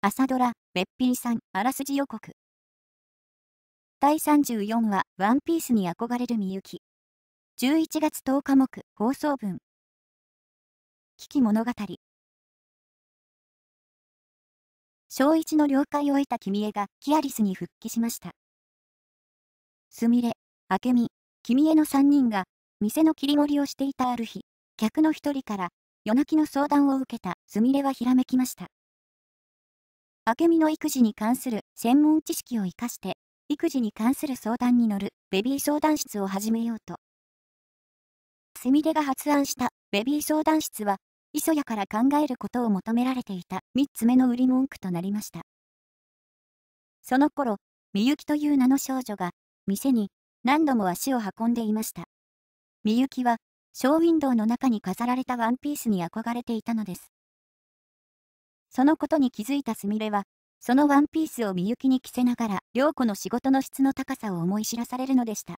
朝ドラ、べっぴんさん、あらすじ予告。第34話、ワンピースに憧れるみゆき。11月10日目、放送分。危機物語。小一の了解を得た君江が、キアリスに復帰しました。すみれ、あけみ、君江の3人が、店の切り盛りをしていたある日、客の一人から、夜泣きの相談を受けたすみれはひらめきました。明美の育児に関する専門知識を活かして、育児に関する相談に乗るベビー相談室を始めようと。すみれが発案したベビー相談室は、磯谷から考えることを求められていた3つ目の売り文句となりました。その頃、みゆきという名の少女が、店に何度も足を運んでいました。みゆきは、ショーウィンドウの中に飾られたワンピースに憧れていたのです。そのことに気づいたすみれは、そのワンピースをみゆきに着せながら、良子の仕事の質の高さを思い知らされるのでした。